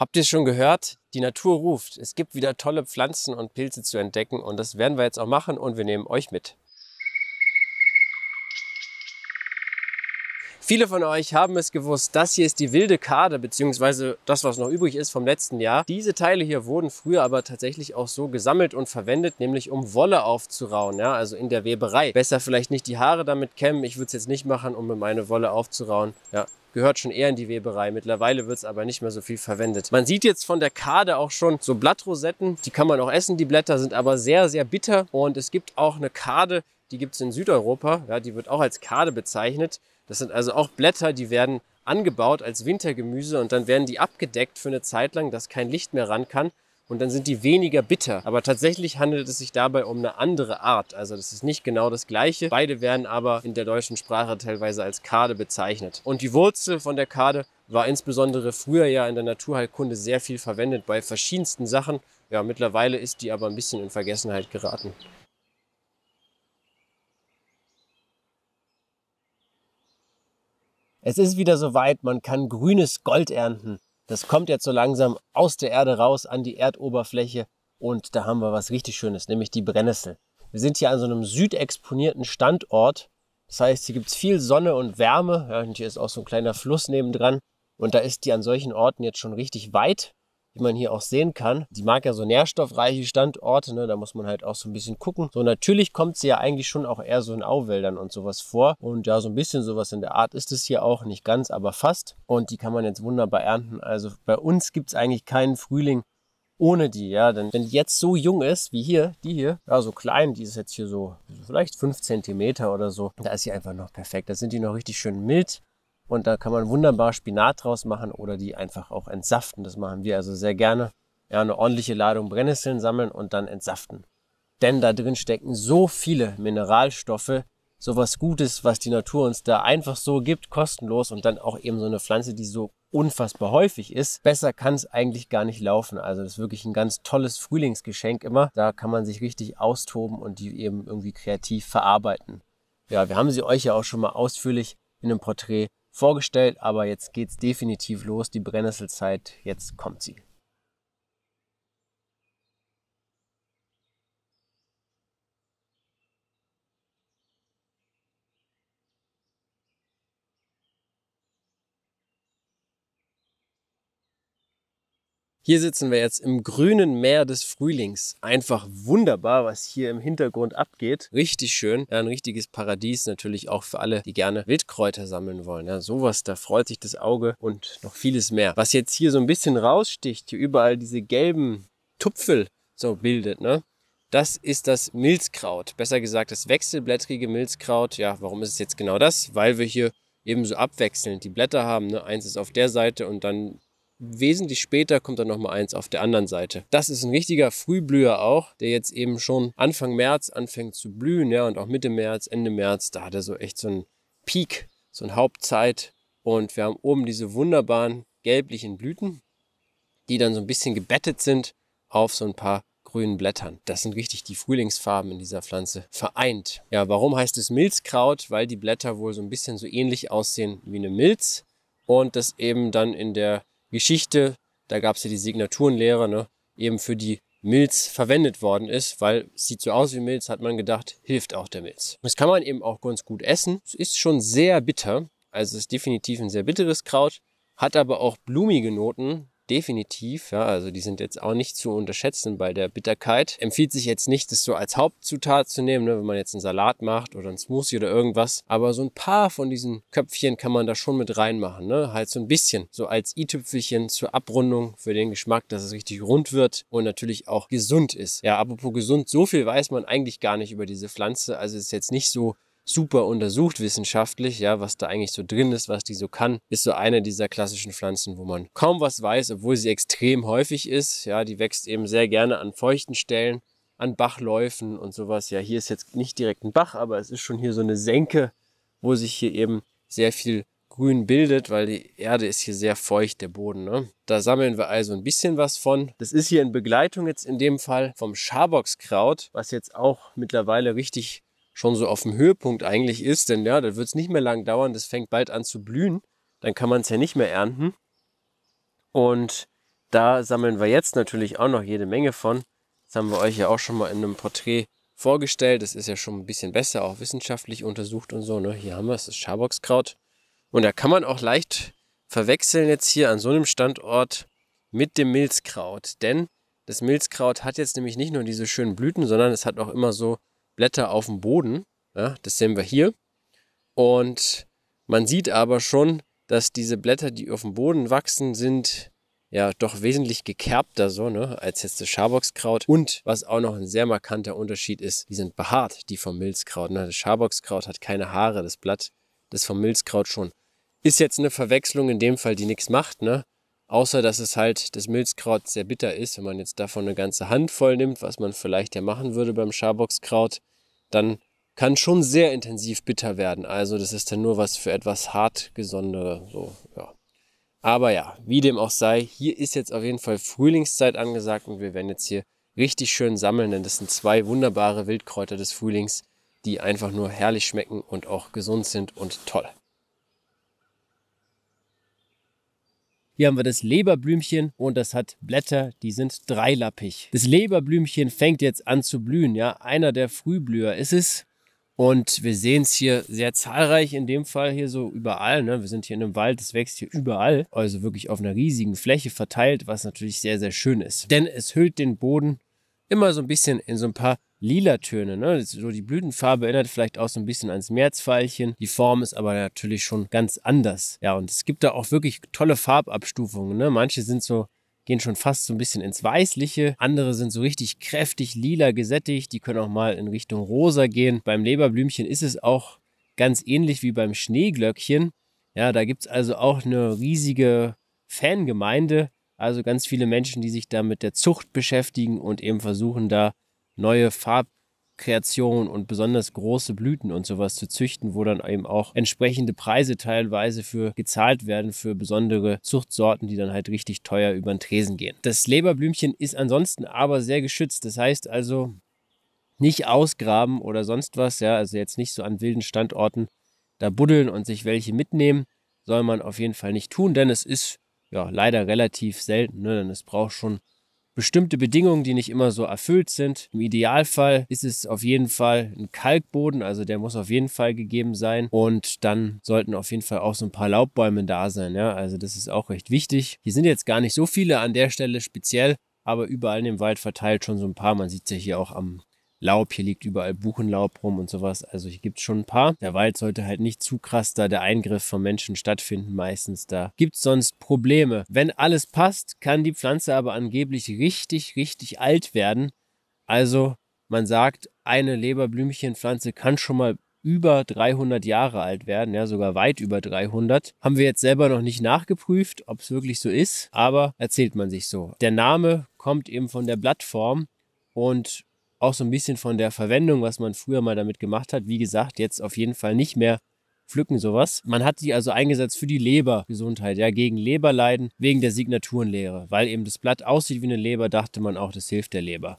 Habt ihr es schon gehört? Die Natur ruft. Es gibt wieder tolle Pflanzen und Pilze zu entdecken und das werden wir jetzt auch machen und wir nehmen euch mit. Viele von euch haben es gewusst, das hier ist die wilde Kade, beziehungsweise das, was noch übrig ist vom letzten Jahr. Diese Teile hier wurden früher aber tatsächlich auch so gesammelt und verwendet, nämlich um Wolle aufzurauen, ja, also in der Weberei. Besser vielleicht nicht die Haare damit kämmen, ich würde es jetzt nicht machen, um meine Wolle aufzurauen. Ja, gehört schon eher in die Weberei. Mittlerweile wird es aber nicht mehr so viel verwendet. Man sieht jetzt von der Kade auch schon so Blattrosetten. Die kann man auch essen. Die Blätter sind aber sehr, sehr bitter. Und es gibt auch eine Kade, die gibt es in Südeuropa. Ja, die wird auch als Kade bezeichnet. Das sind also auch Blätter, die werden angebaut als Wintergemüse und dann werden die abgedeckt für eine Zeit lang, dass kein Licht mehr ran kann und dann sind die weniger bitter. Aber tatsächlich handelt es sich dabei um eine andere Art. Also das ist nicht genau das gleiche. Beide werden aber in der deutschen Sprache teilweise als Kade bezeichnet. Und die Wurzel von der Kade war insbesondere früher ja in der Naturheilkunde sehr viel verwendet bei verschiedensten Sachen. Ja, mittlerweile ist die aber ein bisschen in Vergessenheit geraten. Es ist wieder soweit, man kann grünes Gold ernten. Das kommt jetzt so langsam aus der Erde raus an die Erdoberfläche und da haben wir was richtig Schönes, nämlich die Brennnessel. Wir sind hier an so einem südexponierten Standort. Das heißt, hier gibt es viel Sonne und Wärme. Ja, und hier ist auch so ein kleiner Fluss nebendran. Und da ist die an solchen Orten jetzt schon richtig weit wie man hier auch sehen kann. Sie mag ja so nährstoffreiche Standorte, ne? da muss man halt auch so ein bisschen gucken. So natürlich kommt sie ja eigentlich schon auch eher so in Auwäldern und sowas vor. Und ja, so ein bisschen sowas in der Art ist es hier auch, nicht ganz, aber fast. Und die kann man jetzt wunderbar ernten. Also bei uns gibt es eigentlich keinen Frühling ohne die, ja, denn wenn die jetzt so jung ist, wie hier, die hier, ja, so klein, die ist jetzt hier so vielleicht 5 cm oder so, da ist sie einfach noch perfekt. Da sind die noch richtig schön mild und da kann man wunderbar Spinat draus machen oder die einfach auch entsaften. Das machen wir also sehr gerne. Ja, eine ordentliche Ladung Brennnesseln sammeln und dann entsaften. Denn da drin stecken so viele Mineralstoffe, so was Gutes, was die Natur uns da einfach so gibt, kostenlos und dann auch eben so eine Pflanze, die so unfassbar häufig ist. Besser kann es eigentlich gar nicht laufen. Also das ist wirklich ein ganz tolles Frühlingsgeschenk immer. Da kann man sich richtig austoben und die eben irgendwie kreativ verarbeiten. Ja, wir haben sie euch ja auch schon mal ausführlich in einem Porträt vorgestellt, aber jetzt geht es definitiv los. Die Brennnesselzeit, jetzt kommt sie. Hier sitzen wir jetzt im grünen Meer des Frühlings. Einfach wunderbar, was hier im Hintergrund abgeht. Richtig schön. Ja, ein richtiges Paradies natürlich auch für alle, die gerne Wildkräuter sammeln wollen. Ja, sowas, da freut sich das Auge und noch vieles mehr. Was jetzt hier so ein bisschen raussticht, hier überall diese gelben Tupfel so bildet, ne? Das ist das Milzkraut. Besser gesagt, das wechselblättrige Milzkraut. Ja, warum ist es jetzt genau das? Weil wir hier eben so abwechselnd die Blätter haben. Ne? Eins ist auf der Seite und dann wesentlich später kommt dann nochmal eins auf der anderen Seite. Das ist ein richtiger Frühblüher auch, der jetzt eben schon Anfang März anfängt zu blühen, ja, und auch Mitte März, Ende März, da hat er so echt so einen Peak, so eine Hauptzeit. Und wir haben oben diese wunderbaren gelblichen Blüten, die dann so ein bisschen gebettet sind auf so ein paar grünen Blättern. Das sind richtig die Frühlingsfarben in dieser Pflanze vereint. Ja, warum heißt es Milzkraut? Weil die Blätter wohl so ein bisschen so ähnlich aussehen wie eine Milz und das eben dann in der Geschichte, da gab es ja die Signaturenlehre, ne, eben für die Milz verwendet worden ist, weil es sieht so aus wie Milz, hat man gedacht, hilft auch der Milz. Das kann man eben auch ganz gut essen. Es ist schon sehr bitter, also es ist definitiv ein sehr bitteres Kraut, hat aber auch blumige Noten, definitiv. Ja, also die sind jetzt auch nicht zu unterschätzen bei der Bitterkeit. Empfiehlt sich jetzt nicht, das so als Hauptzutat zu nehmen, ne, wenn man jetzt einen Salat macht oder einen Smoothie oder irgendwas. Aber so ein paar von diesen Köpfchen kann man da schon mit reinmachen. Ne? Halt so ein bisschen. So als i-Tüpfelchen zur Abrundung für den Geschmack, dass es richtig rund wird und natürlich auch gesund ist. Ja, apropos gesund, so viel weiß man eigentlich gar nicht über diese Pflanze. Also es ist jetzt nicht so, super untersucht wissenschaftlich, ja, was da eigentlich so drin ist, was die so kann, ist so eine dieser klassischen Pflanzen, wo man kaum was weiß, obwohl sie extrem häufig ist. Ja, die wächst eben sehr gerne an feuchten Stellen, an Bachläufen und sowas. Ja, hier ist jetzt nicht direkt ein Bach, aber es ist schon hier so eine Senke, wo sich hier eben sehr viel Grün bildet, weil die Erde ist hier sehr feucht, der Boden. Ne? Da sammeln wir also ein bisschen was von. Das ist hier in Begleitung jetzt in dem Fall vom Schaboxkraut, was jetzt auch mittlerweile richtig schon so auf dem Höhepunkt eigentlich ist, denn ja, da wird es nicht mehr lang dauern, das fängt bald an zu blühen, dann kann man es ja nicht mehr ernten. Und da sammeln wir jetzt natürlich auch noch jede Menge von. Das haben wir euch ja auch schon mal in einem Porträt vorgestellt. Das ist ja schon ein bisschen besser, auch wissenschaftlich untersucht und so. Ne? Hier haben wir es, das Schaboxkraut. Und da kann man auch leicht verwechseln jetzt hier an so einem Standort mit dem Milzkraut. Denn das Milzkraut hat jetzt nämlich nicht nur diese schönen Blüten, sondern es hat auch immer so Blätter auf dem Boden. Ja, das sehen wir hier. Und man sieht aber schon, dass diese Blätter, die auf dem Boden wachsen, sind ja doch wesentlich gekerbter so, ne, als jetzt das Schaboxkraut. Und was auch noch ein sehr markanter Unterschied ist, die sind behaart, die vom Milzkraut. Ne? Das Schaboxkraut hat keine Haare, das Blatt, das vom Milzkraut schon. Ist jetzt eine Verwechslung in dem Fall, die nichts macht, ne? Außer dass es halt das Milzkraut sehr bitter ist, wenn man jetzt davon eine ganze Handvoll nimmt, was man vielleicht ja machen würde beim Schaboxkraut, dann kann schon sehr intensiv bitter werden. Also das ist dann nur was für etwas hartgesondere. So, ja. Aber ja, wie dem auch sei, hier ist jetzt auf jeden Fall Frühlingszeit angesagt und wir werden jetzt hier richtig schön sammeln, denn das sind zwei wunderbare Wildkräuter des Frühlings, die einfach nur herrlich schmecken und auch gesund sind und toll. Hier haben wir das Leberblümchen und das hat Blätter, die sind dreilappig. Das Leberblümchen fängt jetzt an zu blühen, ja, einer der Frühblüher ist es. Und wir sehen es hier sehr zahlreich, in dem Fall hier so überall. Ne? Wir sind hier in einem Wald, es wächst hier überall. Also wirklich auf einer riesigen Fläche verteilt, was natürlich sehr, sehr schön ist. Denn es hüllt den Boden immer so ein bisschen in so ein paar Lilatöne. Ne? So die Blütenfarbe erinnert vielleicht auch so ein bisschen ans Meerzweilchen. Die Form ist aber natürlich schon ganz anders. Ja, und es gibt da auch wirklich tolle Farbabstufungen. Ne? Manche sind so gehen schon fast so ein bisschen ins Weißliche. Andere sind so richtig kräftig lila gesättigt. Die können auch mal in Richtung Rosa gehen. Beim Leberblümchen ist es auch ganz ähnlich wie beim Schneeglöckchen. Ja, da gibt es also auch eine riesige Fangemeinde. Also ganz viele Menschen, die sich da mit der Zucht beschäftigen und eben versuchen, da neue Farbkreationen und besonders große Blüten und sowas zu züchten, wo dann eben auch entsprechende Preise teilweise für gezahlt werden für besondere Zuchtsorten, die dann halt richtig teuer über den Tresen gehen. Das Leberblümchen ist ansonsten aber sehr geschützt. Das heißt also, nicht ausgraben oder sonst was, ja, also jetzt nicht so an wilden Standorten da buddeln und sich welche mitnehmen, soll man auf jeden Fall nicht tun, denn es ist ja leider relativ selten, ne? denn es braucht schon bestimmte Bedingungen, die nicht immer so erfüllt sind. Im Idealfall ist es auf jeden Fall ein Kalkboden, also der muss auf jeden Fall gegeben sein. Und dann sollten auf jeden Fall auch so ein paar Laubbäume da sein. Ja? Also das ist auch recht wichtig. Hier sind jetzt gar nicht so viele an der Stelle speziell, aber überall in dem Wald verteilt schon so ein paar. Man sieht es ja hier auch am Laub, hier liegt überall Buchenlaub rum und sowas. Also hier gibt es schon ein paar. Der Wald sollte halt nicht zu krass da der Eingriff von Menschen stattfinden, meistens da. Gibt es sonst Probleme. Wenn alles passt, kann die Pflanze aber angeblich richtig, richtig alt werden. Also man sagt, eine Leberblümchenpflanze kann schon mal über 300 Jahre alt werden, ja sogar weit über 300. Haben wir jetzt selber noch nicht nachgeprüft, ob es wirklich so ist, aber erzählt man sich so. Der Name kommt eben von der Blattform und auch so ein bisschen von der Verwendung, was man früher mal damit gemacht hat. Wie gesagt, jetzt auf jeden Fall nicht mehr pflücken sowas. Man hat sie also eingesetzt für die Lebergesundheit, ja, gegen Leberleiden, wegen der Signaturenlehre. Weil eben das Blatt aussieht wie eine Leber, dachte man auch, das hilft der Leber.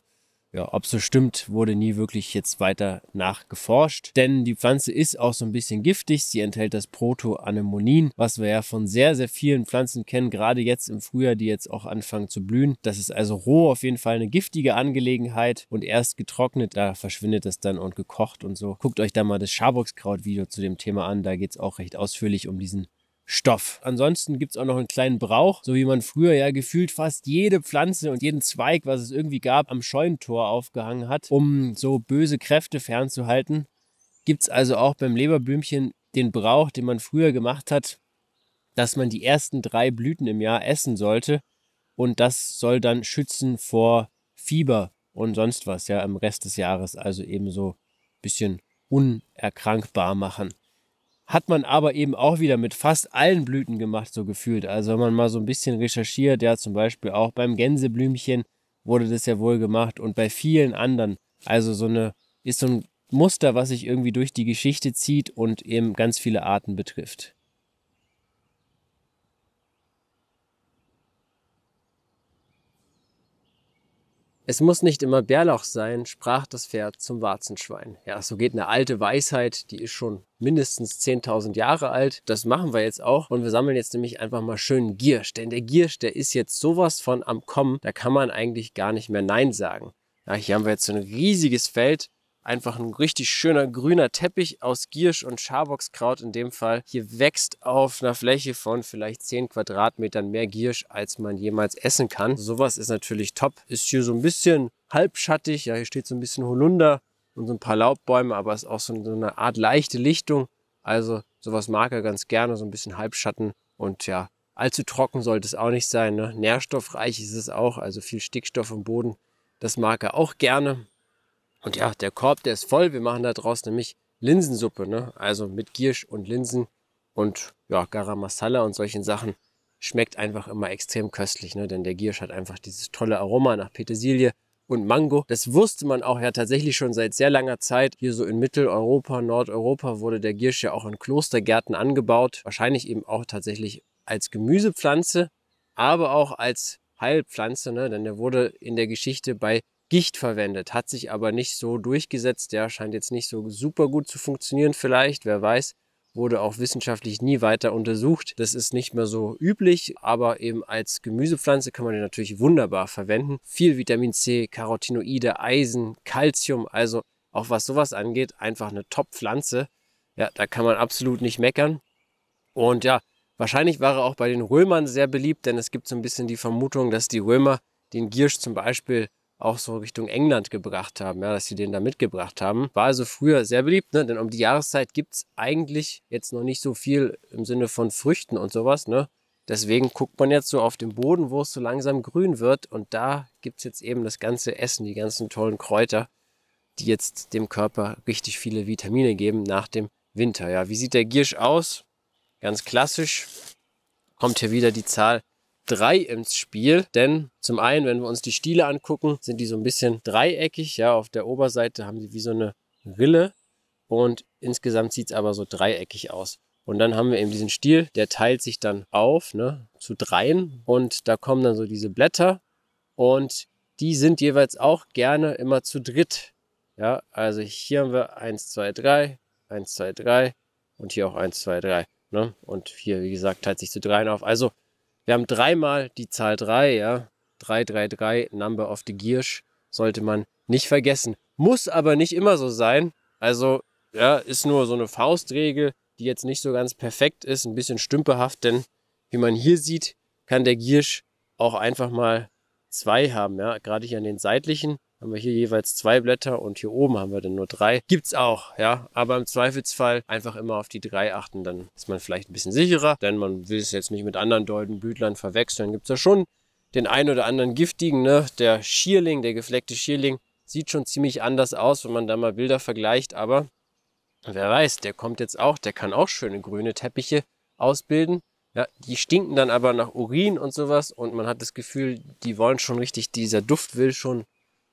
Ja, ob so stimmt, wurde nie wirklich jetzt weiter nachgeforscht, denn die Pflanze ist auch so ein bisschen giftig. Sie enthält das Protoanemonin, was wir ja von sehr, sehr vielen Pflanzen kennen, gerade jetzt im Frühjahr, die jetzt auch anfangen zu blühen. Das ist also roh auf jeden Fall eine giftige Angelegenheit und erst getrocknet, da verschwindet das dann und gekocht und so. Guckt euch da mal das Schaboxkraut-Video zu dem Thema an, da geht es auch recht ausführlich um diesen Stoff. Ansonsten gibt es auch noch einen kleinen Brauch, so wie man früher ja gefühlt fast jede Pflanze und jeden Zweig, was es irgendwie gab, am Scheunentor aufgehangen hat, um so böse Kräfte fernzuhalten. Gibt es also auch beim Leberblümchen den Brauch, den man früher gemacht hat, dass man die ersten drei Blüten im Jahr essen sollte. Und das soll dann schützen vor Fieber und sonst was, ja, im Rest des Jahres. Also eben so ein bisschen unerkrankbar machen hat man aber eben auch wieder mit fast allen Blüten gemacht, so gefühlt. Also wenn man mal so ein bisschen recherchiert, ja zum Beispiel auch beim Gänseblümchen wurde das ja wohl gemacht und bei vielen anderen. Also so eine ist so ein Muster, was sich irgendwie durch die Geschichte zieht und eben ganz viele Arten betrifft. Es muss nicht immer Bärlauch sein, sprach das Pferd zum Warzenschwein. Ja, so geht eine alte Weisheit, die ist schon mindestens 10.000 Jahre alt. Das machen wir jetzt auch und wir sammeln jetzt nämlich einfach mal schön Giersch, denn der Giersch, der ist jetzt sowas von am Kommen, da kann man eigentlich gar nicht mehr Nein sagen. Ja, hier haben wir jetzt so ein riesiges Feld einfach ein richtig schöner grüner Teppich aus Giersch und Schaboxkraut in dem Fall. Hier wächst auf einer Fläche von vielleicht 10 Quadratmetern mehr Giersch, als man jemals essen kann. Sowas ist natürlich top. Ist hier so ein bisschen halbschattig, ja hier steht so ein bisschen Holunder und so ein paar Laubbäume, aber ist auch so eine Art leichte Lichtung. Also sowas mag er ganz gerne, so ein bisschen Halbschatten und ja, allzu trocken sollte es auch nicht sein. Ne? Nährstoffreich ist es auch, also viel Stickstoff im Boden. Das mag er auch gerne. Und ja, der Korb, der ist voll. Wir machen da draus nämlich Linsensuppe, ne? Also mit Giersch und Linsen und ja, Garam Masala und solchen Sachen. Schmeckt einfach immer extrem köstlich, ne? Denn der Giersch hat einfach dieses tolle Aroma nach Petersilie und Mango. Das wusste man auch ja tatsächlich schon seit sehr langer Zeit. Hier so in Mitteleuropa, Nordeuropa wurde der Giersch ja auch in Klostergärten angebaut. Wahrscheinlich eben auch tatsächlich als Gemüsepflanze, aber auch als Heilpflanze, ne? denn der wurde in der Geschichte bei Gicht verwendet, hat sich aber nicht so durchgesetzt. Der scheint jetzt nicht so super gut zu funktionieren vielleicht, wer weiß. Wurde auch wissenschaftlich nie weiter untersucht. Das ist nicht mehr so üblich, aber eben als Gemüsepflanze kann man den natürlich wunderbar verwenden. Viel Vitamin C, Carotinoide, Eisen, Calcium, also auch was sowas angeht, einfach eine Top-Pflanze. Ja, da kann man absolut nicht meckern. Und ja, wahrscheinlich war er auch bei den Römern sehr beliebt, denn es gibt so ein bisschen die Vermutung, dass die Römer den Giersch zum Beispiel auch so Richtung England gebracht haben, ja, dass sie den da mitgebracht haben. War also früher sehr beliebt, ne? denn um die Jahreszeit gibt es eigentlich jetzt noch nicht so viel im Sinne von Früchten und sowas. Ne? Deswegen guckt man jetzt so auf den Boden, wo es so langsam grün wird und da gibt es jetzt eben das ganze Essen, die ganzen tollen Kräuter, die jetzt dem Körper richtig viele Vitamine geben nach dem Winter. Ja, wie sieht der Giersch aus? Ganz klassisch kommt hier wieder die Zahl 3 ins Spiel, denn zum einen, wenn wir uns die Stiele angucken, sind die so ein bisschen dreieckig. Ja, auf der Oberseite haben die wie so eine Rille und insgesamt sieht es aber so dreieckig aus. Und dann haben wir eben diesen Stiel, der teilt sich dann auf ne, zu dreien und da kommen dann so diese Blätter und die sind jeweils auch gerne immer zu dritt. Ja, also hier haben wir 1, 2, 3, 1, 2, 3 und hier auch 1, 2, 3. Ne? Und hier, wie gesagt, teilt sich zu dreien auf. Also wir haben dreimal die Zahl 3, ja. 333, Number of the Giersch, sollte man nicht vergessen. Muss aber nicht immer so sein. Also, ja, ist nur so eine Faustregel, die jetzt nicht so ganz perfekt ist, ein bisschen stümperhaft, denn wie man hier sieht, kann der Giersch auch einfach mal zwei haben, ja. Gerade hier an den seitlichen haben wir hier jeweils zwei Blätter und hier oben haben wir dann nur drei. Gibt's auch, ja. Aber im Zweifelsfall einfach immer auf die drei achten, dann ist man vielleicht ein bisschen sicherer, denn man will es jetzt nicht mit anderen Doldenblütlern verwechseln. Gibt's ja schon den einen oder anderen giftigen, ne? Der Schierling, der gefleckte Schierling, sieht schon ziemlich anders aus, wenn man da mal Bilder vergleicht, aber wer weiß, der kommt jetzt auch, der kann auch schöne grüne Teppiche ausbilden. Ja, die stinken dann aber nach Urin und sowas und man hat das Gefühl, die wollen schon richtig, dieser Duft will schon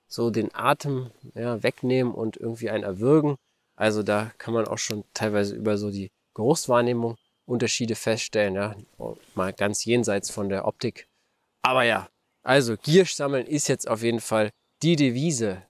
so den Atem ja, wegnehmen und irgendwie einen erwürgen. Also da kann man auch schon teilweise über so die Geruchswahrnehmung Unterschiede feststellen, ja, mal ganz jenseits von der Optik. Aber ja, also Gier sammeln ist jetzt auf jeden Fall die Devise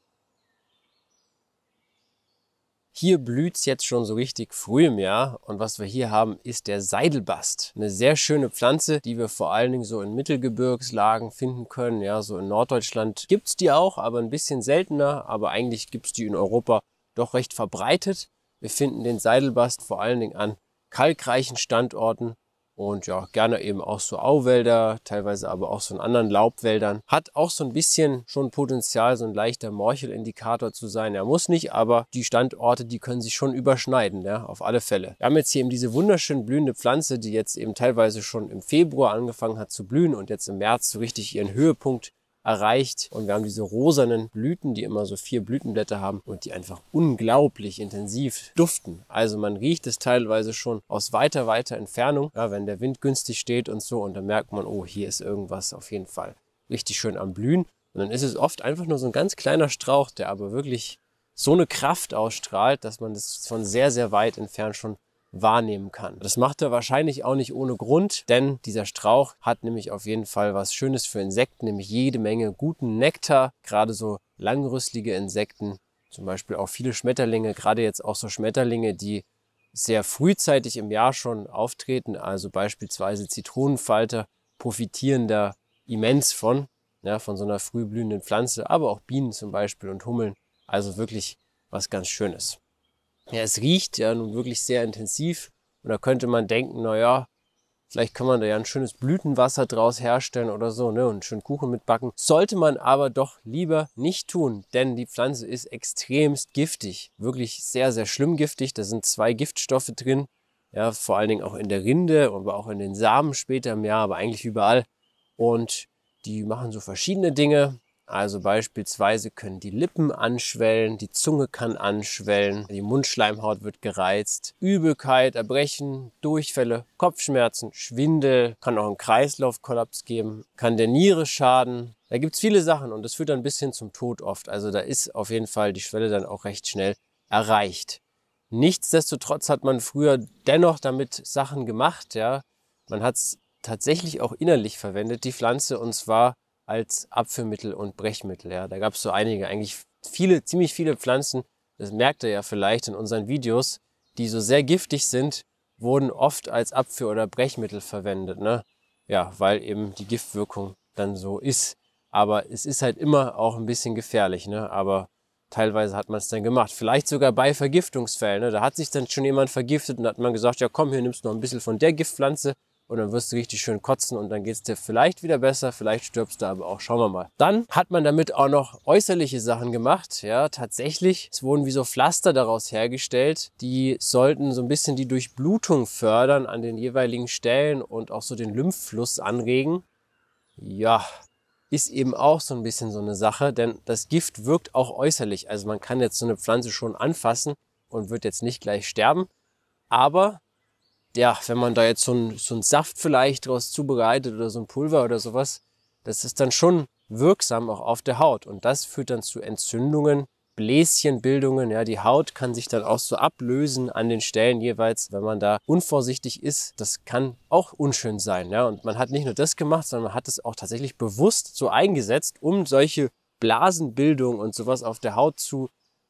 hier blüht es jetzt schon so richtig früh im Jahr und was wir hier haben, ist der Seidelbast. Eine sehr schöne Pflanze, die wir vor allen Dingen so in Mittelgebirgslagen finden können. Ja, so in Norddeutschland gibt es die auch, aber ein bisschen seltener. Aber eigentlich gibt es die in Europa doch recht verbreitet. Wir finden den Seidelbast vor allen Dingen an kalkreichen Standorten und ja, gerne eben auch so Auwälder, teilweise aber auch so in anderen Laubwäldern. Hat auch so ein bisschen schon Potenzial, so ein leichter Morchelindikator zu sein. Er muss nicht, aber die Standorte, die können sich schon überschneiden, ja, auf alle Fälle. Wir haben jetzt hier eben diese wunderschön blühende Pflanze, die jetzt eben teilweise schon im Februar angefangen hat zu blühen und jetzt im März so richtig ihren Höhepunkt erreicht. Und wir haben diese rosanen Blüten, die immer so vier Blütenblätter haben und die einfach unglaublich intensiv duften. Also man riecht es teilweise schon aus weiter, weiter Entfernung, ja, wenn der Wind günstig steht und so. Und dann merkt man, oh, hier ist irgendwas auf jeden Fall richtig schön am Blühen. Und dann ist es oft einfach nur so ein ganz kleiner Strauch, der aber wirklich so eine Kraft ausstrahlt, dass man das von sehr, sehr weit entfernt schon wahrnehmen kann. Das macht er wahrscheinlich auch nicht ohne Grund, denn dieser Strauch hat nämlich auf jeden Fall was Schönes für Insekten, nämlich jede Menge guten Nektar, gerade so langrüstige Insekten, zum Beispiel auch viele Schmetterlinge, gerade jetzt auch so Schmetterlinge, die sehr frühzeitig im Jahr schon auftreten, also beispielsweise Zitronenfalter, profitieren da immens von, ja, von so einer früh blühenden Pflanze, aber auch Bienen zum Beispiel und Hummeln. Also wirklich was ganz Schönes. Ja, es riecht ja nun wirklich sehr intensiv und da könnte man denken, naja, vielleicht kann man da ja ein schönes Blütenwasser draus herstellen oder so ne, und einen schönen Kuchen mitbacken. Sollte man aber doch lieber nicht tun, denn die Pflanze ist extremst giftig, wirklich sehr, sehr schlimm giftig. Da sind zwei Giftstoffe drin, ja, vor allen Dingen auch in der Rinde, aber auch in den Samen später im Jahr, aber eigentlich überall. Und die machen so verschiedene Dinge. Also beispielsweise können die Lippen anschwellen, die Zunge kann anschwellen, die Mundschleimhaut wird gereizt, Übelkeit, Erbrechen, Durchfälle, Kopfschmerzen, Schwindel, kann auch einen Kreislaufkollaps geben, kann der Niere schaden. Da gibt es viele Sachen und das führt dann ein bisschen zum Tod oft. Also da ist auf jeden Fall die Schwelle dann auch recht schnell erreicht. Nichtsdestotrotz hat man früher dennoch damit Sachen gemacht, ja. Man es tatsächlich auch innerlich verwendet, die Pflanze, und zwar als Abführmittel und Brechmittel. Ja. Da gab es so einige, eigentlich viele, ziemlich viele Pflanzen, das merkt ihr ja vielleicht in unseren Videos, die so sehr giftig sind, wurden oft als Abführ- oder Brechmittel verwendet. Ne? Ja, weil eben die Giftwirkung dann so ist. Aber es ist halt immer auch ein bisschen gefährlich. Ne? Aber teilweise hat man es dann gemacht. Vielleicht sogar bei Vergiftungsfällen. Ne? Da hat sich dann schon jemand vergiftet und hat man gesagt, ja komm, hier nimmst du noch ein bisschen von der Giftpflanze und dann wirst du richtig schön kotzen und dann geht es dir vielleicht wieder besser, vielleicht stirbst du aber auch, schauen wir mal. Dann hat man damit auch noch äußerliche Sachen gemacht, ja, tatsächlich. Es wurden wie so Pflaster daraus hergestellt, die sollten so ein bisschen die Durchblutung fördern an den jeweiligen Stellen und auch so den Lymphfluss anregen. Ja, ist eben auch so ein bisschen so eine Sache, denn das Gift wirkt auch äußerlich. Also man kann jetzt so eine Pflanze schon anfassen und wird jetzt nicht gleich sterben, aber ja, wenn man da jetzt so einen so Saft vielleicht draus zubereitet oder so ein Pulver oder sowas, das ist dann schon wirksam auch auf der Haut. Und das führt dann zu Entzündungen, Bläschenbildungen. Ja, die Haut kann sich dann auch so ablösen an den Stellen jeweils, wenn man da unvorsichtig ist. Das kann auch unschön sein. Ja, und man hat nicht nur das gemacht, sondern man hat es auch tatsächlich bewusst so eingesetzt, um solche Blasenbildung und sowas auf der Haut zu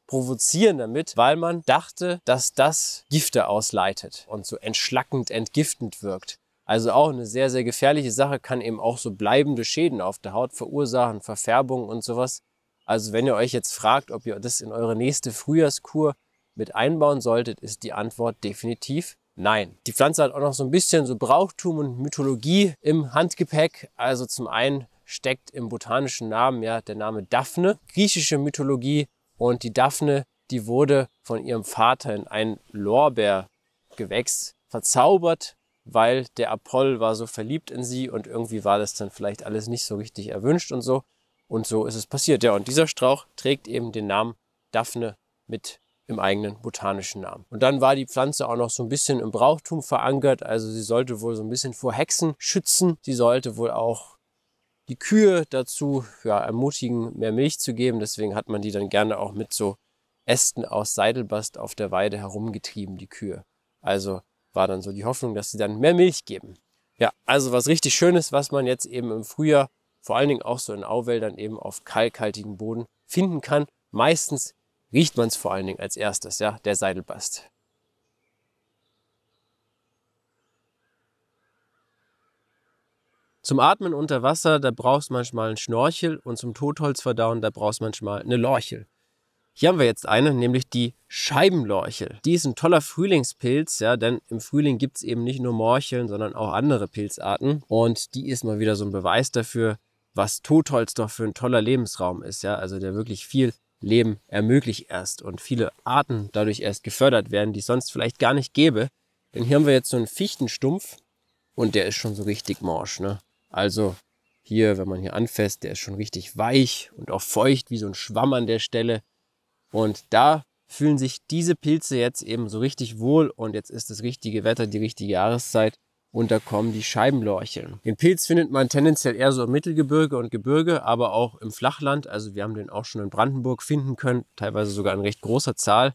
provozieren damit, weil man dachte, dass das Gifte ausleitet und so entschlackend, entgiftend wirkt. Also auch eine sehr, sehr gefährliche Sache, kann eben auch so bleibende Schäden auf der Haut verursachen, Verfärbungen und sowas. Also wenn ihr euch jetzt fragt, ob ihr das in eure nächste Frühjahrskur mit einbauen solltet, ist die Antwort definitiv nein. Die Pflanze hat auch noch so ein bisschen so Brauchtum und Mythologie im Handgepäck. Also zum einen steckt im botanischen Namen ja der Name Daphne, griechische Mythologie, und die Daphne, die wurde von ihrem Vater in ein Lorbeergewächs verzaubert, weil der Apoll war so verliebt in sie und irgendwie war das dann vielleicht alles nicht so richtig erwünscht und so. Und so ist es passiert. Ja, und dieser Strauch trägt eben den Namen Daphne mit im eigenen botanischen Namen. Und dann war die Pflanze auch noch so ein bisschen im Brauchtum verankert, also sie sollte wohl so ein bisschen vor Hexen schützen. Sie sollte wohl auch die Kühe dazu ja, ermutigen, mehr Milch zu geben. Deswegen hat man die dann gerne auch mit so Ästen aus Seidelbast auf der Weide herumgetrieben, die Kühe. Also war dann so die Hoffnung, dass sie dann mehr Milch geben. Ja, also was richtig Schönes, was man jetzt eben im Frühjahr, vor allen Dingen auch so in Auwäldern eben auf kalkhaltigem Boden finden kann. Meistens riecht man es vor allen Dingen als erstes, ja, der Seidelbast. Zum Atmen unter Wasser, da brauchst du manchmal einen Schnorchel und zum Totholzverdauen, da brauchst du manchmal eine Lorchel. Hier haben wir jetzt eine, nämlich die Scheibenlorchel. Die ist ein toller Frühlingspilz, ja, denn im Frühling gibt es eben nicht nur Morcheln, sondern auch andere Pilzarten. Und die ist mal wieder so ein Beweis dafür, was Totholz doch für ein toller Lebensraum ist, ja, also der wirklich viel Leben ermöglicht erst und viele Arten dadurch erst gefördert werden, die es sonst vielleicht gar nicht gäbe. Denn hier haben wir jetzt so einen Fichtenstumpf und der ist schon so richtig morsch, ne? Also hier, wenn man hier anfasst, der ist schon richtig weich und auch feucht wie so ein Schwamm an der Stelle. Und da fühlen sich diese Pilze jetzt eben so richtig wohl und jetzt ist das richtige Wetter, die richtige Jahreszeit und da kommen die Scheibenlorcheln. Den Pilz findet man tendenziell eher so im Mittelgebirge und Gebirge, aber auch im Flachland. Also wir haben den auch schon in Brandenburg finden können, teilweise sogar in recht großer Zahl.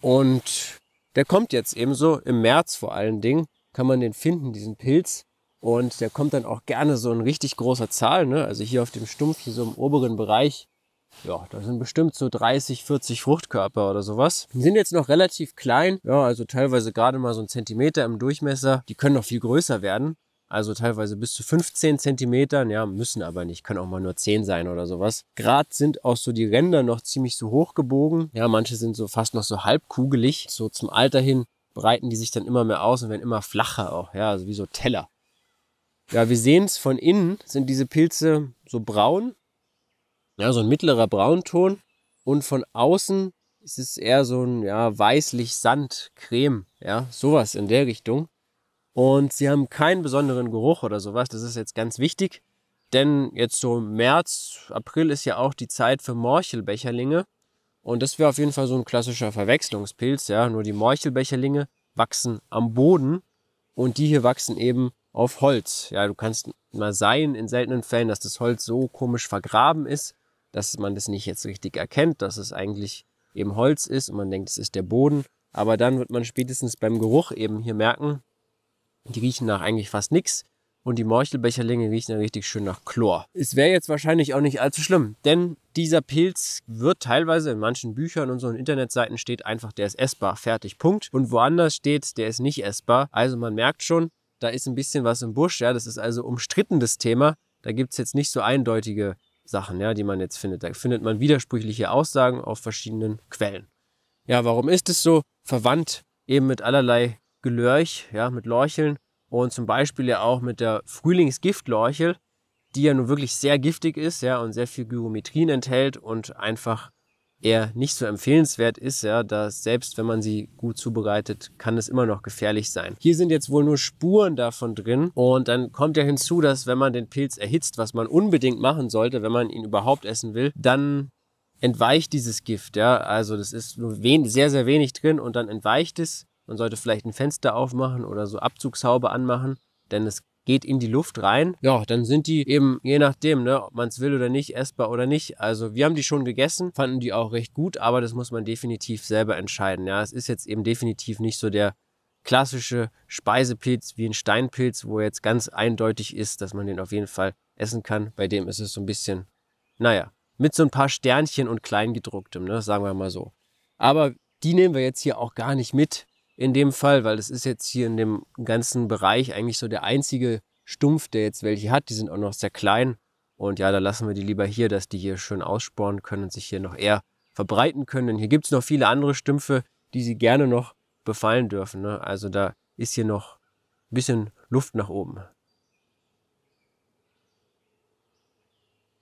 Und der kommt jetzt ebenso im März vor allen Dingen, kann man den finden, diesen Pilz. Und der kommt dann auch gerne so in richtig großer Zahl. Ne? Also hier auf dem Stumpf, hier so im oberen Bereich, ja, da sind bestimmt so 30, 40 Fruchtkörper oder sowas. Die sind jetzt noch relativ klein, ja, also teilweise gerade mal so ein Zentimeter im Durchmesser. Die können noch viel größer werden. Also teilweise bis zu 15 Zentimetern, ja, müssen aber nicht, können auch mal nur 10 sein oder sowas. Gerade sind auch so die Ränder noch ziemlich so hoch gebogen. Ja, manche sind so fast noch so halbkugelig. So zum Alter hin breiten die sich dann immer mehr aus und werden immer flacher auch, ja, also wie so Teller. Ja, wir sehen es von innen, sind diese Pilze so braun, ja, so ein mittlerer Braunton. Und von außen ist es eher so ein ja, weißlich Sandcreme, ja, sowas in der Richtung. Und sie haben keinen besonderen Geruch oder sowas, das ist jetzt ganz wichtig. Denn jetzt so März, April ist ja auch die Zeit für Morchelbecherlinge. Und das wäre auf jeden Fall so ein klassischer Verwechslungspilz, ja. Nur die Morchelbecherlinge wachsen am Boden und die hier wachsen eben auf Holz. Ja, du kannst mal sein in seltenen Fällen, dass das Holz so komisch vergraben ist, dass man das nicht jetzt richtig erkennt, dass es eigentlich eben Holz ist und man denkt, es ist der Boden. Aber dann wird man spätestens beim Geruch eben hier merken, die riechen nach eigentlich fast nichts und die Morchelbecherlinge riechen dann richtig schön nach Chlor. Es wäre jetzt wahrscheinlich auch nicht allzu schlimm, denn dieser Pilz wird teilweise in manchen Büchern und so in Internetseiten steht einfach, der ist essbar, fertig, Punkt. Und woanders steht, der ist nicht essbar. Also man merkt schon, da ist ein bisschen was im Busch, ja, das ist also umstrittenes Thema. Da gibt es jetzt nicht so eindeutige Sachen, ja, die man jetzt findet. Da findet man widersprüchliche Aussagen auf verschiedenen Quellen. Ja, warum ist es so? Verwandt eben mit allerlei Gelörch, ja, mit Lorcheln und zum Beispiel ja auch mit der Frühlingsgiftlorchel, die ja nun wirklich sehr giftig ist, ja, und sehr viel Gyrometrin enthält und einfach eher nicht so empfehlenswert ist, ja, dass selbst wenn man sie gut zubereitet, kann es immer noch gefährlich sein. Hier sind jetzt wohl nur Spuren davon drin und dann kommt ja hinzu, dass wenn man den Pilz erhitzt, was man unbedingt machen sollte, wenn man ihn überhaupt essen will, dann entweicht dieses Gift, ja, also das ist nur sehr, sehr wenig drin und dann entweicht es. Man sollte vielleicht ein Fenster aufmachen oder so Abzugshaube anmachen, denn es geht in die Luft rein. Ja, dann sind die eben, je nachdem, ne, ob man es will oder nicht, essbar oder nicht. Also wir haben die schon gegessen, fanden die auch recht gut, aber das muss man definitiv selber entscheiden. Ja, es ist jetzt eben definitiv nicht so der klassische Speisepilz wie ein Steinpilz, wo jetzt ganz eindeutig ist, dass man den auf jeden Fall essen kann. Bei dem ist es so ein bisschen, naja, mit so ein paar Sternchen und Kleingedrucktem, ne, sagen wir mal so. Aber die nehmen wir jetzt hier auch gar nicht mit in dem Fall, weil das ist jetzt hier in dem ganzen Bereich eigentlich so der einzige Stumpf, der jetzt welche hat. Die sind auch noch sehr klein. Und ja, da lassen wir die lieber hier, dass die hier schön aussporen können und sich hier noch eher verbreiten können. Denn hier gibt es noch viele andere Stümpfe, die sie gerne noch befallen dürfen. Ne? Also da ist hier noch ein bisschen Luft nach oben.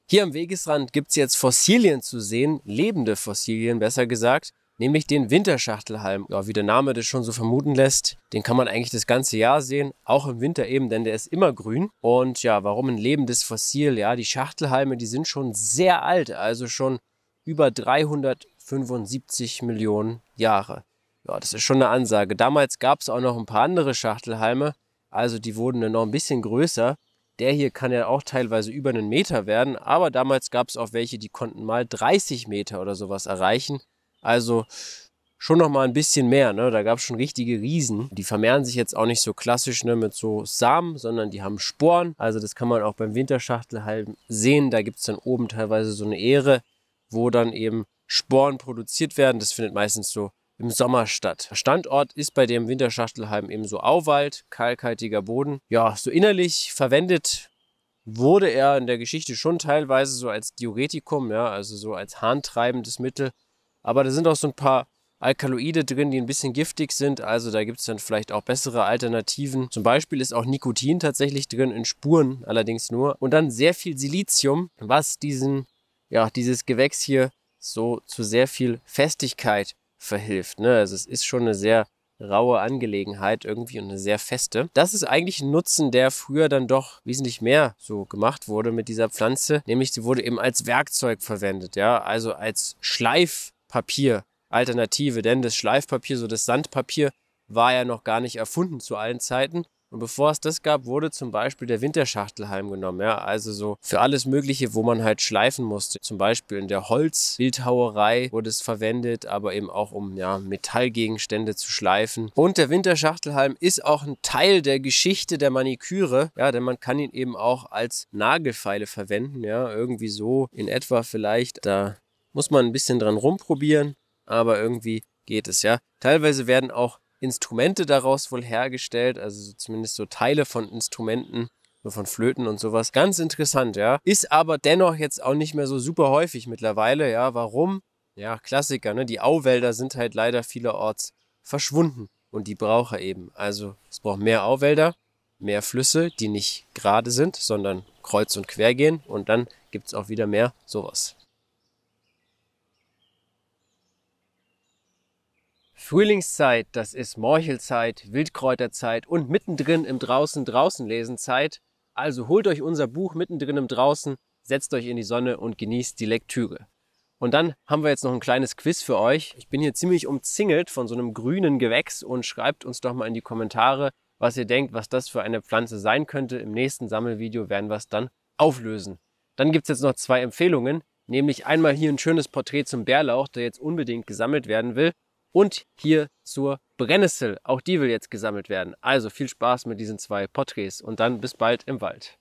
Hier am Wegesrand gibt es jetzt Fossilien zu sehen, lebende Fossilien besser gesagt nämlich den Winterschachtelhalm. Ja, wie der Name das schon so vermuten lässt, den kann man eigentlich das ganze Jahr sehen, auch im Winter eben, denn der ist immer grün. Und ja, warum ein lebendes Fossil? Ja, die Schachtelhalme, die sind schon sehr alt, also schon über 375 Millionen Jahre. Ja, das ist schon eine Ansage. Damals gab es auch noch ein paar andere Schachtelhalme, also die wurden dann noch ein bisschen größer. Der hier kann ja auch teilweise über einen Meter werden, aber damals gab es auch welche, die konnten mal 30 Meter oder sowas erreichen. Also schon noch mal ein bisschen mehr. Ne? Da gab es schon richtige Riesen. Die vermehren sich jetzt auch nicht so klassisch ne, mit so Samen, sondern die haben Sporen. Also das kann man auch beim Winterschachtelhalm sehen. Da gibt es dann oben teilweise so eine Ähre, wo dann eben Sporen produziert werden. Das findet meistens so im Sommer statt. Standort ist bei dem Winterschachtelhalm eben so Auwald, kalkhaltiger Boden. Ja, so innerlich verwendet wurde er in der Geschichte schon teilweise so als Diuretikum, ja, also so als harntreibendes Mittel aber da sind auch so ein paar Alkaloide drin, die ein bisschen giftig sind. Also da gibt es dann vielleicht auch bessere Alternativen. Zum Beispiel ist auch Nikotin tatsächlich drin, in Spuren allerdings nur. Und dann sehr viel Silizium, was diesen, ja, dieses Gewächs hier so zu sehr viel Festigkeit verhilft. Ne? Also es ist schon eine sehr raue Angelegenheit irgendwie und eine sehr feste. Das ist eigentlich ein Nutzen, der früher dann doch wesentlich mehr so gemacht wurde mit dieser Pflanze, nämlich sie wurde eben als Werkzeug verwendet, ja, also als Schleif Papier Alternative, denn das Schleifpapier, so das Sandpapier, war ja noch gar nicht erfunden zu allen Zeiten. Und bevor es das gab, wurde zum Beispiel der Winterschachtel heimgenommen. Ja, also so für alles Mögliche, wo man halt schleifen musste. Zum Beispiel in der Holzbildhauerei wurde es verwendet, aber eben auch um ja, Metallgegenstände zu schleifen. Und der Winterschachtelhalm ist auch ein Teil der Geschichte der Maniküre. Ja, denn man kann ihn eben auch als Nagelfeile verwenden. Ja, irgendwie so in etwa vielleicht. Da muss man ein bisschen dran rumprobieren, aber irgendwie geht es ja. Teilweise werden auch Instrumente daraus wohl hergestellt, also zumindest so Teile von Instrumenten, so von Flöten und sowas. Ganz interessant, ja. Ist aber dennoch jetzt auch nicht mehr so super häufig mittlerweile, ja. Warum? Ja, Klassiker, ne? Die Auwälder sind halt leider vielerorts verschwunden und die braucht er eben. Also es braucht mehr Auwälder, mehr Flüsse, die nicht gerade sind, sondern kreuz und quer gehen und dann gibt es auch wieder mehr sowas. Frühlingszeit, das ist Morchelzeit, Wildkräuterzeit und mittendrin im Draußen draußen lesen Zeit. Also holt euch unser Buch mittendrin im Draußen, setzt euch in die Sonne und genießt die Lektüre. Und dann haben wir jetzt noch ein kleines Quiz für euch. Ich bin hier ziemlich umzingelt von so einem grünen Gewächs und schreibt uns doch mal in die Kommentare, was ihr denkt, was das für eine Pflanze sein könnte. Im nächsten Sammelvideo werden wir es dann auflösen. Dann gibt es jetzt noch zwei Empfehlungen, nämlich einmal hier ein schönes Porträt zum Bärlauch, der jetzt unbedingt gesammelt werden will und hier zur Brennnessel. Auch die will jetzt gesammelt werden. Also viel Spaß mit diesen zwei Porträts und dann bis bald im Wald.